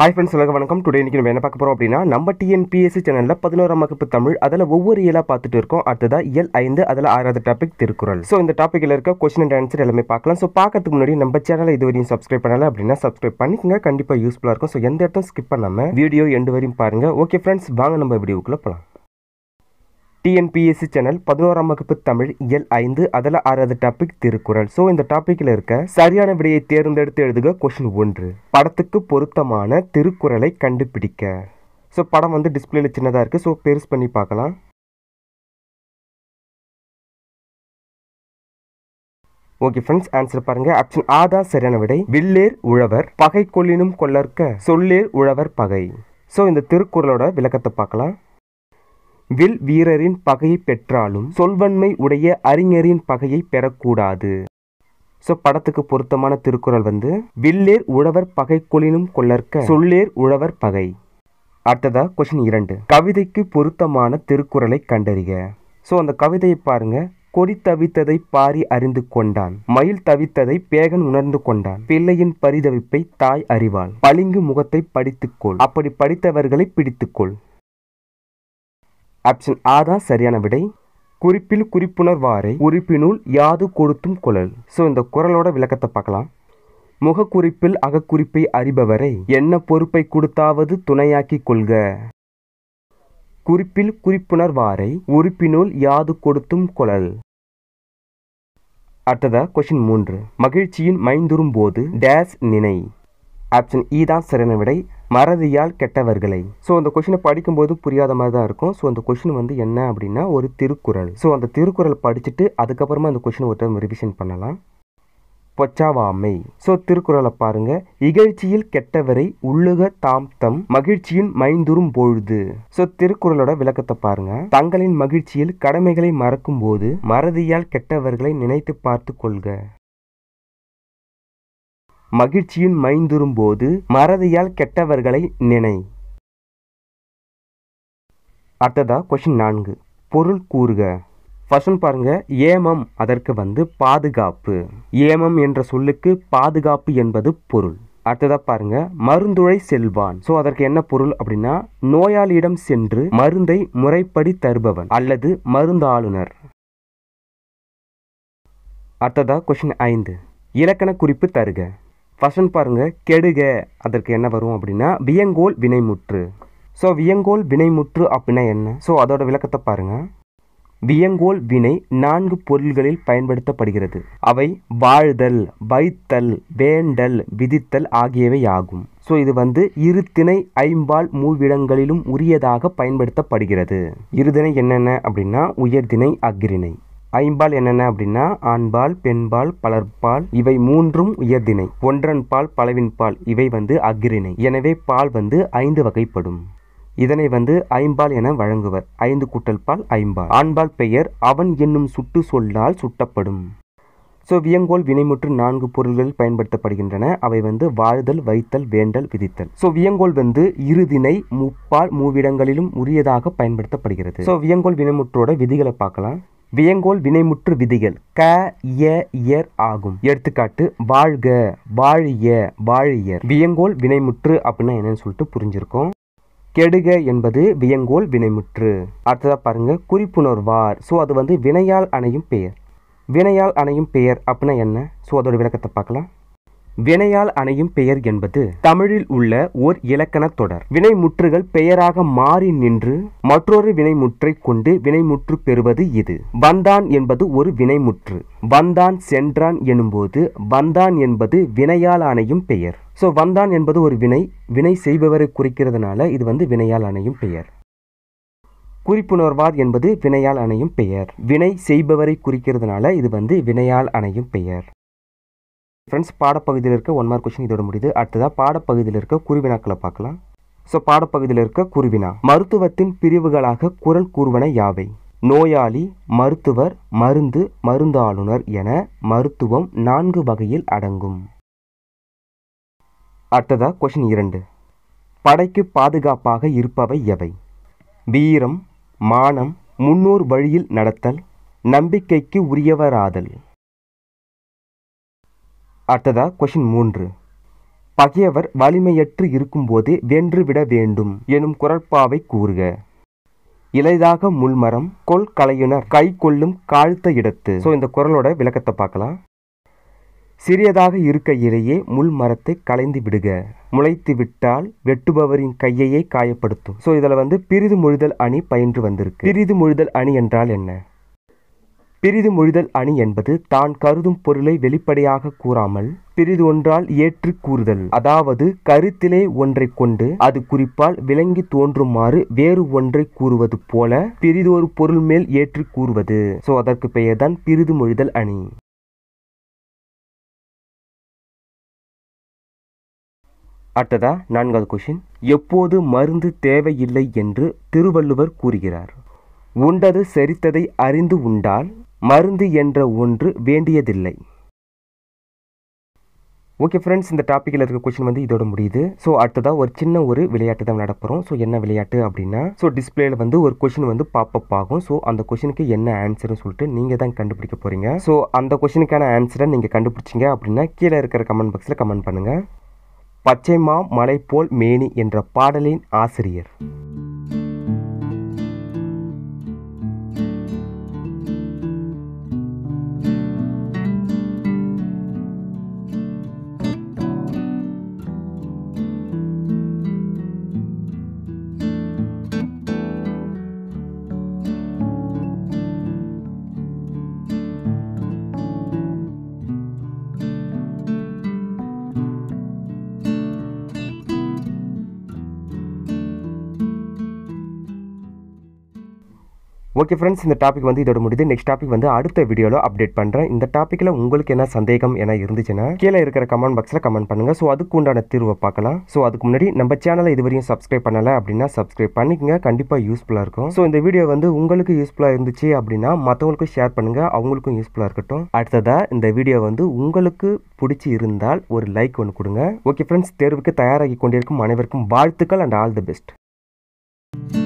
hi friends வணக்கம் வணக்கம் today இன்றைக்கி நம்ம என்ன பார்க்க போகிறோம் அப்படின்னா நம்ம டிஎன்பிஎஸ்சி சேனலில் பதினோராம் வகுப்பு தமிழ் அதில் ஒவ்வொரு இயலாக பார்த்துட்டு இருக்கோம் அடுத்ததாக இயல் ஐந்து அதில் ஆறாவது டாபிக் திருக்குறள் ஸோ இந்த டாப்பிக்கில் இருக்க கொஸ்டின் அண்ட் ஆன்சர் எல்லாமே பார்க்கலாம் ஸோ பார்க்கறதுக்கு முன்னாடி நம்ம சேனலை இது வரையும் சப்ஸ்கிரைப் பண்ணலை அப்படின்னா சப்ஸ்கிரைப் பண்ணிக்கங்க கண்டிப்பாக யூஸ்ஃபுல்லாக இருக்கும் ஸோ எந்த இடத்தும் ஸ்கிப் பண்ணாமல் வீடியோ எண்டு வரையும் பாருங்கள் ஓகே ஃப்ரெண்ட்ஸ் வாங்க நம்ம வீடியோக்குள்ளே போகலாம் டிஎன்பிஎஸ்சி சேனல் பதினோராம் வகுப்பு தமிழ் இயல் ஐந்து அதில் ஆறாவது டாபிக் திருக்குறள் ஸோ இந்த டாப்பிக்கில் இருக்க சரியான விடையை தேர்ந்தெடுத்து எழுதுக கொஷின் ஒன்று படத்துக்கு பொருத்தமான திருக்குறளை கண்டுபிடிக்க ஸோ படம் வந்து டிஸ்பிளேல சின்னதாக இருக்குது ஸோ பெருசு பண்ணி பார்க்கலாம் ஓகே ஃப்ரெண்ட்ஸ் ஆன்சர் பாருங்க ஆப்ஷன் ஆதா சரியான விடை வில்லேர் உழவர் பகை கொள்ளினும் கொள்ளற்க சொல்லேர் உழவர் பகை ஸோ இந்த திருக்குறளோட விளக்கத்தை பார்க்கலாம் வில் வீரரின் பகையை பெற்றாலும் சொல்வன்மை உடைய அறிஞரின் பகையை பெறக்கூடாது ஸோ படத்துக்கு பொருத்தமான திருக்குறள் வந்து வில்லேர் உழவர் பகை கொளினும் கொள்ளற்க சொல்லேர் உழவர் பகை அடுத்ததா கொஷின் இரண்டு கவிதைக்கு பொருத்தமான திருக்குறளை கண்டறிக ஸோ அந்த கவிதையை பாருங்க கொடி தவித்ததை பாரி அறிந்து கொண்டான் மயில் தவித்ததை பேகன் உணர்ந்து கொண்டான் பிள்ளையின் பரிதவிப்பை தாய் அறிவாள் பளிங்கு முகத்தை படித்துக்கொள் அப்படி படித்தவர்களை பிடித்துக்கொள் ஆப்ஷன் ஆதா சரியான விடை குறிப்பில் குறிப்புணர்வாரை உறுப்பினுள் யாது கொடுத்தும் குரல் ஸோ இந்த குரலோட விளக்கத்தை பார்க்கலாம் முகக்குறிப்பில் அகக்குறிப்பை அறிபவரை என்ன பொறுப்பை கொடுத்தாவது துணையாக்கி கொள்க குறிப்பில் குறிப்புணர்வாரை உறுப்பினுள் யாது கொடுத்தும் குழல் அடுத்ததா கொஷின் மூன்று மகிழ்ச்சியின் மைந்துறும் போது டேஸ் நினை ஆப்ஷன் இ தான் சிறன விடை மறதியால் கெட்டவர்களை ஸோ அந்த கொஷினை படிக்கும்போது புரியாத மாதிரி தான் இருக்கும் ஸோ அந்த கொஷின் வந்து என்ன அப்படின்னா ஒரு திருக்குறள் ஸோ அந்த திருக்குறள் படிச்சுட்டு அதுக்கப்புறமா அந்த கொஷினை ஒரு டைம் ரிவிஷன் பண்ணலாம் பொச்சாவாமை ஸோ திருக்குறளை பாருங்க இகழ்ச்சியில் கெட்டவரை உள்ளுக தாம் தம் மகிழ்ச்சியின் மைந்துரும் பொழுது ஸோ திருக்குறளோட விளக்கத்தை பாருங்க தங்களின் மகிழ்ச்சியில் கடமைகளை மறக்கும் போது மறதியால் கெட்டவர்களை நினைத்து பார்த்து கொள்க மகிழ்ச்சியின் மைந்துரும்போது மறதியால் கெட்டவர்களை நினை அடுத்ததா கொஷின் நான்கு பொருள் கூறுக ஃபர்ஸ்ட் பாருங்க பாருங்கள் ஏமம் அதற்கு வந்து பாதுகாப்பு ஏமம் என்ற சொல்லுக்கு பாதுகாப்பு என்பது பொருள் அடுத்ததா பாருங்க மருந்துழை செல்வான் ஸோ அதற்கு என்ன பொருள் அப்படின்னா நோயாளியிடம் சென்று மருந்தை முறைப்படி தருபவன் அல்லது மருந்தாளுநர் அடுத்ததா கொஷின் ஐந்து இலக்கண குறிப்பு தருக ஃபஸ்ட்டுன்னு பாருங்கள் கெடுக அதற்கு என்ன வரும் அப்படின்னா வியங்கோல் வினைமுற்று ஸோ வியங்கோல் வினைமுற்று அப்படின்னா என்ன ஸோ அதோட விளக்கத்தை பாருங்கள் வியங்கோல் வினை நான்கு பொருள்களில் பயன்படுத்தப்படுகிறது அவை வாழ்தல் வைத்தல் வேண்டல் விதித்தல் ஆகியவை ஆகும் ஸோ இது வந்து இருத்திணை ஐம்பால் மூவிடங்களிலும் உரியதாக பயன்படுத்தப்படுகிறது இருதிணை என்னென்ன அப்படின்னா உயர்தினை அக்ரிணை ஐம்பால் என்னென்ன அப்படின்னா ஆண்பால் பெண்பால் பலர்பால் இவை மூன்றும் உயர்தினை ஒன்றன் பால் பலவின் பால் இவை வந்து அகிரிணை எனவே பால் வந்து ஐந்து வகைப்படும் இதனை வந்து ஐம்பால் என வழங்குவர் ஐந்து கூட்டல் பால் ஐம்பால் ஆண்பால் பெயர் அவன் என்னும் சுட்டு சொல்லால் சுட்டப்படும் ஸோ வியங்கோல் வினைமுற்று நான்கு பொருள்கள் பயன்படுத்தப்படுகின்றன அவை வந்து வாழ்தல் வைத்தல் வேண்டல் விதித்தல் ஸோ வியங்கோல் வந்து இருதினை முப்பால் மூவிடங்களிலும் உரியதாக பயன்படுத்தப்படுகிறது ஸோ வியங்கோல் வினைமுற்றோட விதிகளை பார்க்கலாம் வியங்கோல் வினைமுற்று விதிகள் க எ இயர் ஆகும் எடுத்துக்காட்டு வாழ்க வாழிய வாழியர் வியங்கோல் வினைமுற்று அப்படின்னா என்னன்னு சொல்லிட்டு புரிஞ்சிருக்கோம் கெடுக என்பது வியங்கோல் வினைமுற்று அடுத்ததாக பாருங்க குறிப்புணர்வார் ஸோ அது வந்து வினையால் அணையும் பெயர் வினையால் அணையும் பெயர் அப்படின்னா என்ன ஸோ அதோட விளக்கத்தை பார்க்கலாம் வினையால் அணையும் பெயர் என்பது தமிழில் உள்ள ஓர் இலக்கண தொடர் வினைமுற்றுகள் பெயராக மாறி நின்று மற்றொரு வினைமுற்றை கொண்டு வினைமுற்று பெறுவது இது வந்தான் என்பது ஒரு வினைமுற்று வந்தான் சென்றான் எனும்போது வந்தான் என்பது வினையால் அணையும் பெயர் ஸோ வந்தான் என்பது ஒரு வினை வினை செய்பவரை குறிக்கிறதுனால இது வந்து வினையால் அணையும் பெயர் குறிப்புணர்வார் என்பது வினையால் அணையும் பெயர் வினை செய்பவரை குறிக்கிறதுனால இது வந்து வினையால் அணையும் பெயர் ஃப்ரெண்ட்ஸ் பாடப்பகுதியில் இருக்க ஒன் மார்க் கொஷின் இதோட முடியுது அடுத்ததாக பாடப்பகுதியில் இருக்க குருவினாக்களை பார்க்கலாம் ஸோ பாடப்பகுதியில் இருக்க குருவினா மருத்துவத்தின் பிரிவுகளாக குரல் கூறுவன யாவை நோயாளி மருத்துவர் மருந்து மருந்தாளுநர் என மருத்துவம் நான்கு வகையில் அடங்கும் அடுத்ததா கொஷின் இரண்டு படைக்கு பாதுகாப்பாக இருப்பவை எவை வீரம் மானம் முன்னோர் வழியில் நடத்தல் நம்பிக்கைக்கு உரியவராதல் அடுத்ததா கொஷின் மூன்று பகையவர் வலிமையற்று இருக்கும்போது வென்று விட வேண்டும் எனும் குரட்பாவை கூறுக இலைதாக முள்மரம் கொல் கலையுணர் கை கொள்ளும் காழ்த்த இடத்து ஸோ இந்த குரலோட விளக்கத்தை பார்க்கலாம் சிறியதாக இருக்கையிலேயே முள் மரத்தை களைந்து விடுக முளைத்து விட்டால் வெட்டுபவரின் கையையே காயப்படுத்தும் ஸோ இதில் வந்து பிரிது முழுதல் அணி பயின்று வந்திருக்கு பிரிது முழுதல் அணி என்றால் என்ன பிரிது மொழிதல் அணி என்பது தான் கருதும் பொருளை வெளிப்படையாக கூறாமல் பிரிது ஒன்றால் ஏற்று கூறுதல் அதாவது கருத்திலே ஒன்றை கொண்டு அது குறிப்பால் விளங்கி தோன்றுமாறு வேறு ஒன்றை கூறுவது போல பிரிது ஒரு பொருள் மேல் ஏற்று கூறுவது ஸோ அதற்கு பெயர்தான் பிரிது மொழிதல் அணி அடுத்ததா நான்காவது கொஷின் எப்போது மருந்து தேவையில்லை என்று திருவள்ளுவர் கூறுகிறார் உண்டது செரித்ததை அறிந்து உண்டால் மருந்து என்ற ஒன்று வேண்டியதில்லை ஓகே ஃப்ரெண்ட்ஸ் இந்த டாப்பிக்கில் இருக்க கொஷின் வந்து இதோட முடியுது ஸோ அடுத்ததாக ஒரு சின்ன ஒரு விளையாட்டு தான் நடப்புறோம் ஸோ என்ன விளையாட்டு அப்படின்னா ஸோ டிஸ்பிளேல வந்து ஒரு கொஷின் வந்து பாப்பப் ஆகும் ஸோ அந்த கொஷினுக்கு என்ன ஆன்சர்னு சொல்லிட்டு நீங்கள் தான் கண்டுபிடிக்க போகிறீங்க ஸோ அந்த கொஷினுக்கான ஆன்சரை நீங்கள் கண்டுபிடிச்சிங்க அப்படின்னா கீழே இருக்கிற கமெண்ட் பாக்ஸில் கமெண்ட் பண்ணுங்கள் பச்சைமா மலை போல் மேனி என்ற பாடலின் ஆசிரியர் ஓகே ஃப்ரெண்ட்ஸ் இந்த டாபிக் வந்து இதோட முடியுது நெக்ஸ்ட் டாபிக் வந்து அடுத்த வீடியோவில் அப்டேட் பண்ணுறேன் இந்த டாப்பிக்கில் உங்களுக்கு என்ன சந்தேகம் என்ன இருந்துச்சுன்னா கீழே இருக்கிற கமெண்ட் பாக்ஸில் கமெண்ட் பண்ணுங்கள் ஸோ அதுக்கு உண்டான தீர்வை பார்க்கலாம் ஸோ அதுக்கு முன்னாடி நம்ம சேனலை இதுவரையும் சப்ஸ்கிரைப் பண்ணலை அப்படின்னா சப்ஸ்கிரைப் பண்ணிக்கங்க கண்டிப்பாக யூஸ்ஃபுல்லாக இருக்கும் ஸோ இந்த வீடியோ வந்து உங்களுக்கு யூஸ்ஃபுல்லாக இருந்துச்சு அப்படின்னா மற்றவங்களுக்கும் ஷேர் பண்ணுங்கள் அவங்களுக்கும் யூஸ்ஃபுல்லாக இருக்கட்டும் அடுத்ததாக இந்த வீடியோ வந்து உங்களுக்கு பிடிச்சி இருந்தால் ஒரு லைக் ஒன்று கொடுங்க ஓகே ஃப்ரெண்ட்ஸ் தேர்வுக்கு தயாராகி கொண்டிருக்கும் அனைவருக்கும் வாழ்த்துக்கள் அண்ட் ஆல் தி பெஸ்ட்